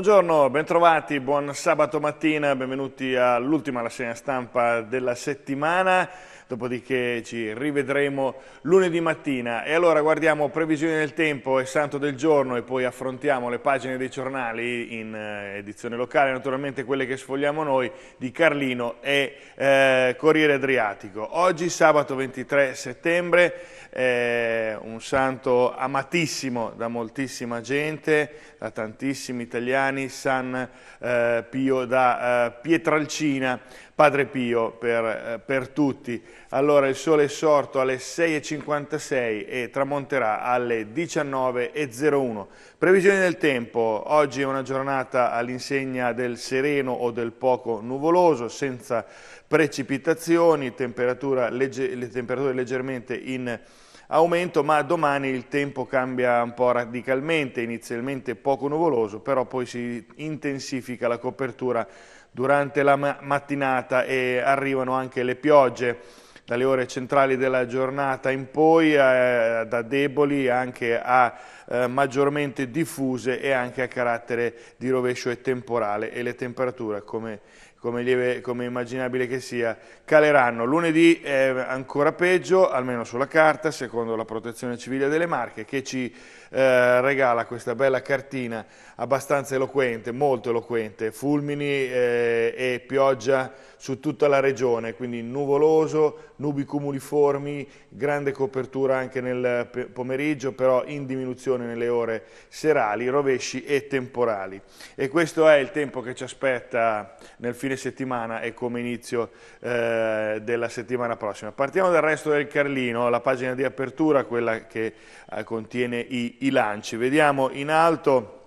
Buongiorno, bentrovati, buon sabato mattina, benvenuti all'ultima rassegna stampa della settimana, dopodiché ci rivedremo lunedì mattina. E allora guardiamo previsioni del tempo e santo del giorno e poi affrontiamo le pagine dei giornali in eh, edizione locale, naturalmente quelle che sfogliamo noi, di Carlino e eh, Corriere Adriatico. Oggi sabato 23 settembre eh, un santo amatissimo da moltissima gente, da tantissimi italiani, San eh, Pio da eh, Pietralcina, Padre Pio per, eh, per, tutti. Allora il sole è sorto alle 6.56 e tramonterà alle 19.01. Previsioni del tempo, oggi è una giornata all'insegna del sereno o del poco nuvoloso, senza precipitazioni, temperatura legge, le temperature leggermente in aumento, ma domani il tempo cambia un po' radicalmente, inizialmente poco nuvoloso, però poi si intensifica la copertura durante la mattinata e arrivano anche le piogge dalle ore centrali della giornata in poi, eh, da deboli anche a eh, maggiormente diffuse e anche a carattere di rovescio e temporale e le temperature, come come, lieve, come immaginabile che sia, caleranno. Lunedì è ancora peggio, almeno sulla carta, secondo la protezione civile delle Marche, che ci eh, regala questa bella cartina abbastanza eloquente, molto eloquente, fulmini eh, e pioggia su tutta la regione, quindi nuvoloso, nubi cumuliformi, grande copertura anche nel pomeriggio, però in diminuzione nelle ore serali, rovesci e temporali. E questo è il tempo che ci aspetta nel fine settimana e come inizio eh, della settimana prossima. Partiamo dal resto del Carlino, la pagina di apertura, quella che eh, contiene i i lanci. Vediamo in alto,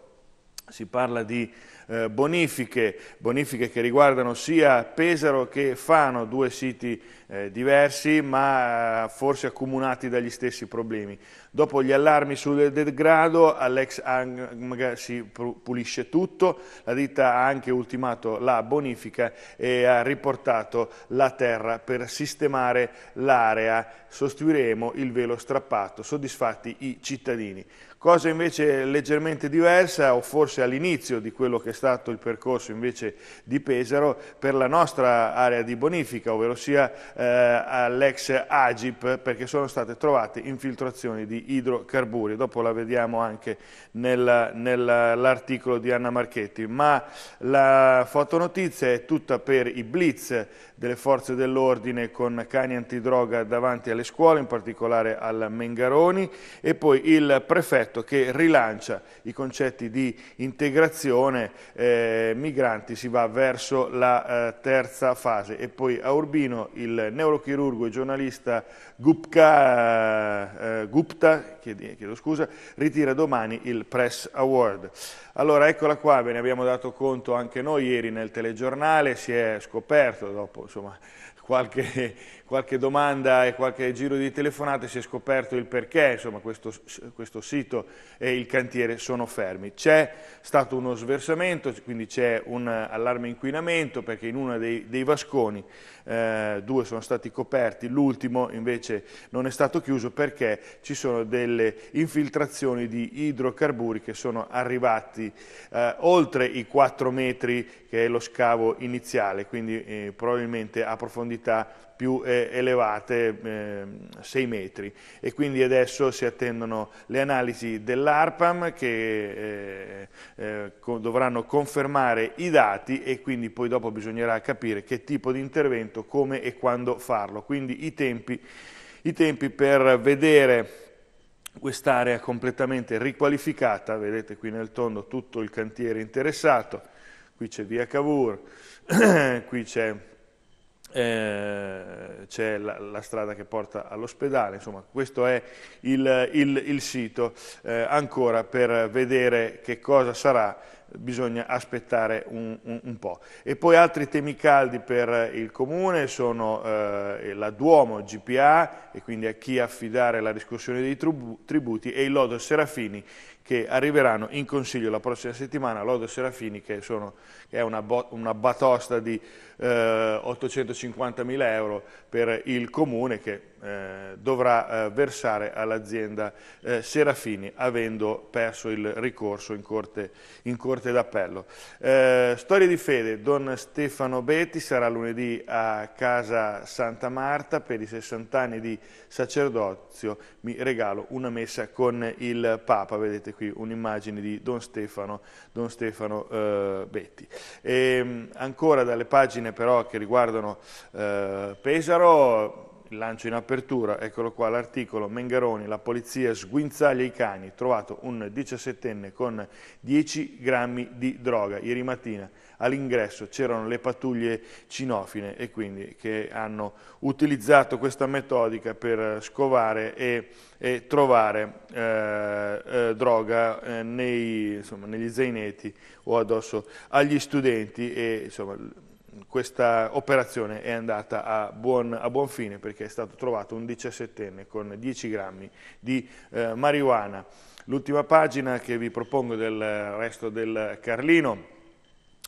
si parla di eh, bonifiche, bonifiche che riguardano sia Pesaro che Fano, due siti eh, diversi ma eh, forse accomunati dagli stessi problemi. Dopo gli allarmi sul degrado all'ex ANGMA si pulisce tutto, la ditta ha anche ultimato la bonifica e ha riportato la terra per sistemare l'area, sostituiremo il velo strappato, soddisfatti i cittadini cosa invece leggermente diversa o forse all'inizio di quello che è stato il percorso invece di Pesaro per la nostra area di bonifica, ovvero sia eh, all'ex Agip perché sono state trovate infiltrazioni di idrocarburi, dopo la vediamo anche nell'articolo nell di Anna Marchetti, ma la fotonotizia è tutta per i blitz delle forze dell'ordine con cani antidroga davanti alle scuole, in particolare al Mengaroni, e poi il prefetto che rilancia i concetti di integrazione eh, migranti, si va verso la eh, terza fase. E poi a Urbino il neurochirurgo e giornalista Gupka, eh, eh Gupta chiedo scusa, ritira domani il Press Award. Allora eccola qua, ve ne abbiamo dato conto anche noi ieri nel telegiornale, si è scoperto dopo insomma, qualche, qualche domanda e qualche giro di telefonate si è scoperto il perché, insomma, questo, questo, sito e il cantiere sono fermi. C'è stato uno sversamento, quindi c'è un allarme inquinamento perché in uno dei, dei vasconi eh, due sono stati coperti, l'ultimo invece non è stato chiuso perché ci sono delle infiltrazioni di idrocarburi che sono arrivati eh, oltre i 4 metri che è lo scavo iniziale, quindi eh, probabilmente a profondità più eh, elevate, 6 ehm, metri. E quindi adesso si attendono le analisi dell'ARPAM che eh, eh, dovranno confermare i dati e quindi poi dopo bisognerà capire che tipo di intervento intervento, come e quando farlo. Quindi i tempi, i tempi per vedere quest'area completamente riqualificata, vedete qui nel tondo tutto il cantiere interessato, qui c'è via Cavour, qui c'è eh, c'è la, la, strada che porta all'ospedale, insomma questo è il, il, il sito. Eh, ancora per vedere che cosa sarà bisogna aspettare un, un, un, po'. E poi altri temi caldi per il Comune sono eh, la Duomo GPA e quindi a chi affidare la riscossione dei tributi e il Lodo Serafini che arriveranno in Consiglio la prossima settimana, Lodo Serafini che, sono, che è una, una, batosta di eh, 850 mila euro per il Comune che eh, dovrà eh, versare all'azienda eh, Serafini avendo perso il ricorso in Corte, corte d'Appello. Eh, storia di fede, Don Stefano Betti sarà lunedì a Casa Santa Marta per i 60 anni di sacerdozio, mi regalo una messa con il Papa, vedete qui un'immagine di Don Stefano, Don Stefano eh, Betti. E, ehm, ancora dalle pagine però che riguardano eh, Pesaro, Lancio in apertura, eccolo qua l'articolo, Mengaroni, la polizia sguinzaglia i cani, trovato un 17enne con 10 grammi di droga. Ieri mattina all'ingresso c'erano le pattuglie cinofine e quindi che hanno utilizzato questa metodica per scovare e, e trovare eh, eh, droga eh, nei, insomma, negli zainetti o addosso agli studenti e insomma questa operazione è andata a buon, a buon, fine perché è stato trovato un 17enne con 10 grammi di eh, marijuana. L'ultima pagina che vi propongo del resto del Carlino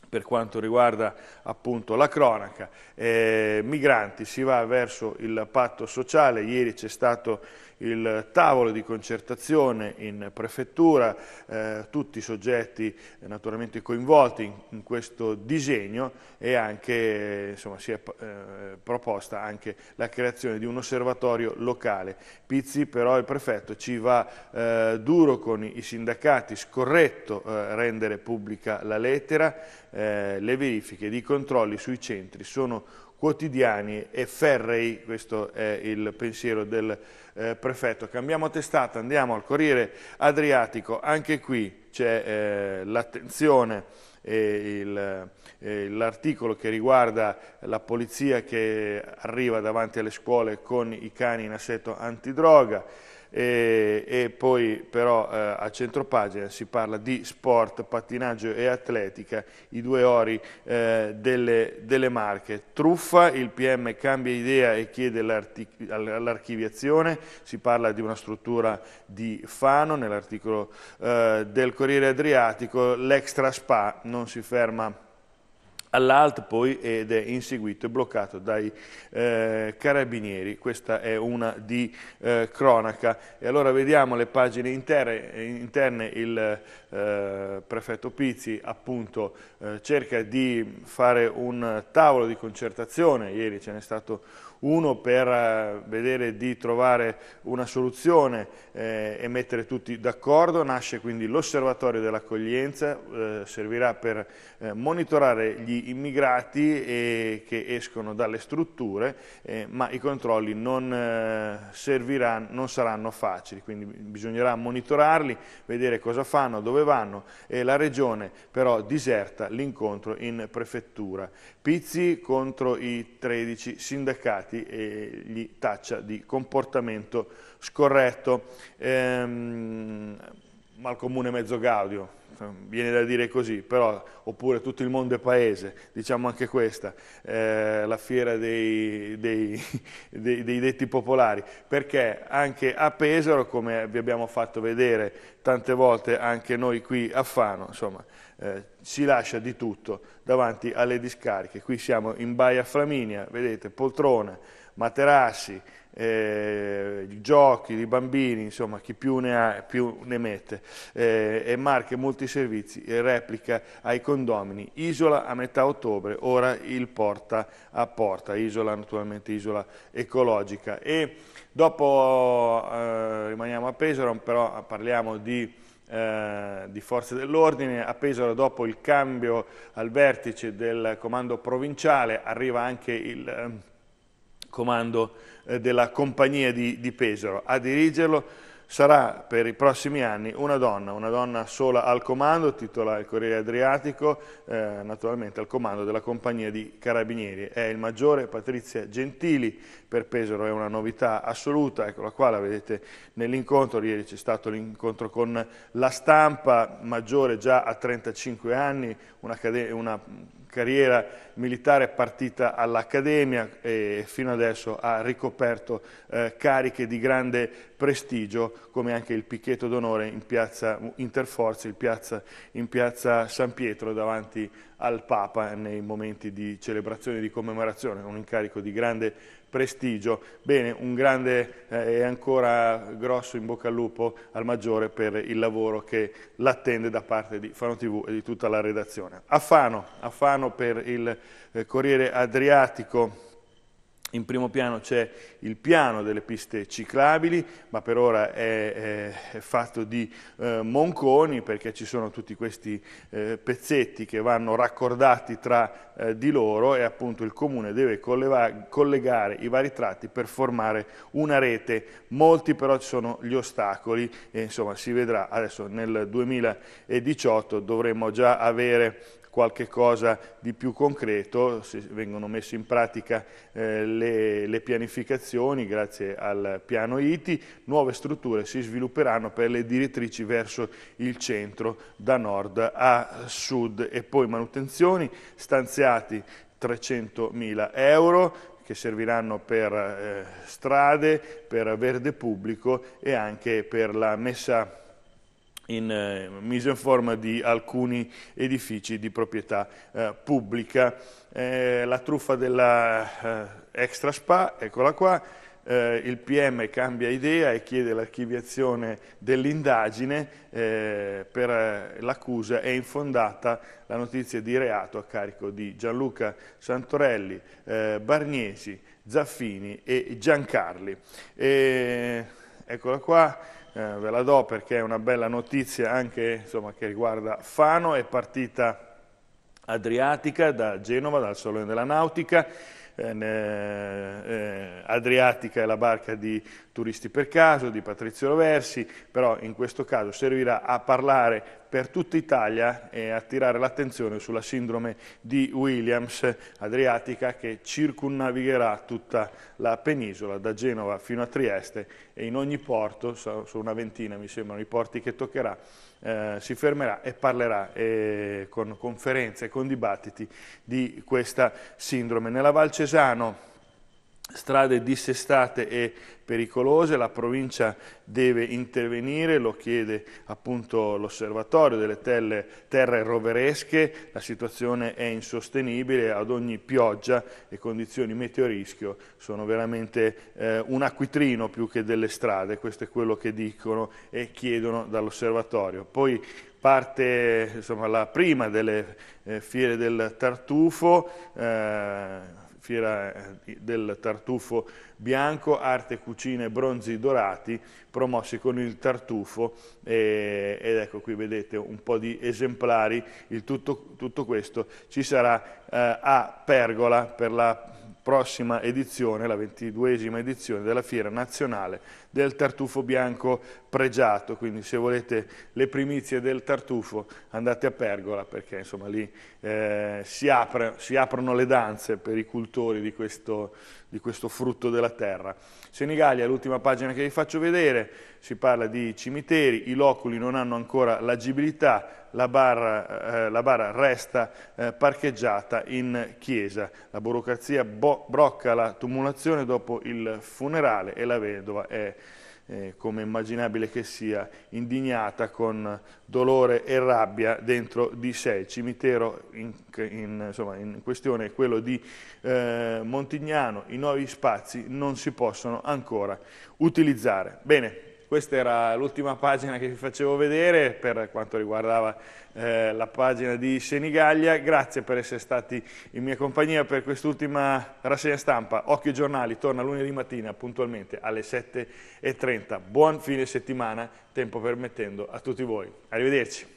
per quanto riguarda appunto la cronaca. Eh, migranti, si va verso il patto sociale, ieri c'è stato il tavolo di concertazione in prefettura, eh, tutti i soggetti eh, naturalmente coinvolti in, in, questo disegno e anche insomma, si è eh, proposta anche la creazione di un osservatorio locale. Pizzi però il prefetto ci va eh, duro con i sindacati, scorretto eh, rendere pubblica la lettera, eh, le verifiche di controlli sui centri sono quotidiani e ferrei, questo è il pensiero del eh, prefetto. Cambiamo testata, andiamo al Corriere Adriatico, anche qui c'è eh, l'attenzione eh, l'articolo che riguarda la polizia che arriva davanti alle scuole con i cani in assetto antidroga, e, e poi però eh, a centropagina si parla di sport, pattinaggio e atletica, i due ori eh, delle, delle, Marche. Truffa, il PM cambia idea e chiede l'archiviazione, si parla di una struttura di Fano, nell'articolo eh, del Corriere Adriatico, l'extra spa non si ferma all'alt poi ed è inseguito e bloccato dai eh, carabinieri, questa è una di eh, cronaca. E allora vediamo le pagine intere, interne, il eh, prefetto Pizzi appunto eh, cerca di fare un tavolo di concertazione, ieri ce n'è stato uno per eh, vedere di trovare una soluzione eh, e mettere tutti d'accordo, nasce quindi l'osservatorio dell'accoglienza, eh, servirà per eh, monitorare gli immigrati e, eh, che escono dalle strutture, ma i controlli non, serviranno, non saranno facili, quindi bisognerà monitorarli, vedere cosa fanno, dove vanno? E la Regione però diserta l'incontro in prefettura. Pizzi contro i 13 sindacati e gli taccia di comportamento scorretto. Ehm, mal comune mezzo gaudio, viene da dire così, però, oppure tutto il mondo è paese, diciamo anche questa, eh, la fiera dei, dei, dei, dei, detti popolari, perché anche a Pesaro, come vi abbiamo fatto vedere tante volte anche noi qui a Fano, insomma, eh, si lascia di tutto davanti alle discariche. Qui siamo in Baia Flaminia, vedete, poltrone, materassi, eh, giochi di bambini, insomma chi più ne ha più ne mette, eh, e marche molti servizi e replica ai condomini. Isola a metà ottobre, ora il porta a porta, isola naturalmente isola ecologica. E dopo eh, rimaniamo a Pesaro, però parliamo di... Eh, di forze dell'ordine. A Pesaro dopo il cambio al vertice del comando provinciale arriva anche il... Eh, comando eh, della compagnia di, di Pesaro. A dirigerlo sarà per i prossimi anni una donna, una donna sola al comando, titola il Corriere Adriatico, eh, naturalmente al comando della compagnia di Carabinieri. È il maggiore Patrizia Gentili, per Pesaro è una novità assoluta, eccola qua, la vedete nell'incontro, ieri c'è stato l'incontro con la stampa, maggiore già a 35 anni, una, una carriera militare è partita all'Accademia e fino adesso ha ricoperto eh, cariche di grande prestigio come anche il picchetto d'onore in piazza Interforzi, in piazza, in piazza San Pietro davanti al Papa nei momenti di celebrazione e di commemorazione, un incarico di grande prestigio. Bene, un grande eh, e ancora grosso in bocca al lupo al Maggiore per il lavoro che l'attende da parte di Fano TV e di tutta la redazione. a Fano per il eh, Corriere Adriatico, in primo piano c'è il piano delle piste ciclabili, ma per ora è, è fatto di eh, monconi perché ci sono tutti questi eh, pezzetti che vanno raccordati tra eh, di loro e appunto il comune deve collegare i vari tratti per formare una rete. Molti però ci sono gli ostacoli e insomma si vedrà adesso nel 2018 dovremmo già avere qualche cosa di più concreto, vengono messe in pratica eh, le, le, pianificazioni grazie al piano ITI, nuove strutture si svilupperanno per le direttrici verso il centro, da nord a sud e poi manutenzioni stanziati 300.000 euro che serviranno per eh, strade, per verde pubblico e anche per la messa in eh, mise in forma di alcuni edifici di proprietà eh, pubblica. Eh, la truffa della eh, Extra Spa, eccola qua, eh, il PM cambia idea e chiede l'archiviazione dell'indagine eh, per l'accusa è infondata la notizia di reato a carico di Gianluca Santorelli, Barnesi, Zaffini e Giancarli. E, eccola qua eh, ve la do perché è una bella notizia anche insomma, che riguarda Fano, è partita adriatica da Genova, dal Salone della Nautica, eh, eh Adriatica è la barca di Turisti per caso, di Patrizio Roversi, però in questo caso servirà a parlare per tutta Italia e attirare l'attenzione sulla sindrome di Williams Adriatica che circunnavigherà tutta la penisola da Genova fino a Trieste e in ogni porto, sono una ventina mi sembrano i porti che toccherà, eh, si fermerà e parlerà eh, con conferenze, con dibattiti di questa sindrome. Nella Val Cesano strade dissestate e pericolose, la provincia deve intervenire, lo chiede appunto l'osservatorio delle telle, terre roveresche, la situazione è insostenibile, ad ogni pioggia le condizioni meteorischio sono veramente eh, un acquitrino più che delle strade, questo è quello che dicono e chiedono dall'osservatorio. Poi parte insomma, la prima delle eh, fiere del tartufo, eh, fiera eh, del tartufo bianco, arte, cucina e bronzi dorati, promossi con il tartufo e, ed ecco qui vedete un po' di esemplari, il tutto, tutto questo ci sarà eh, a Pergola per la prossima edizione, la ventiduesima edizione della Fiera Nazionale del tartufo bianco pregiato, quindi se volete le primizie del tartufo andate a Pergola perché insomma, lì eh, si, apre, si, aprono le danze per i cultori di questo, di questo frutto della terra. Senigallia, l'ultima pagina che vi faccio vedere, si parla di cimiteri, i loculi non hanno ancora l'agibilità, la barra, eh, la barra, resta eh, parcheggiata in chiesa. La burocrazia brocca la tumulazione dopo il funerale e la vedova è eh, come immaginabile che sia, indignata con dolore e rabbia dentro di sé. Il cimitero in, in, insomma, in questione è quello di eh, Montignano, i nuovi spazi non si possono ancora utilizzare. Bene, questa era l'ultima pagina che vi facevo vedere per quanto riguardava eh, la pagina di Senigallia. Grazie per essere stati in mia compagnia per quest'ultima rassegna stampa. Occhio giornali torna lunedì mattina puntualmente alle 7.30. Buon fine settimana, tempo permettendo a tutti voi. Arrivederci.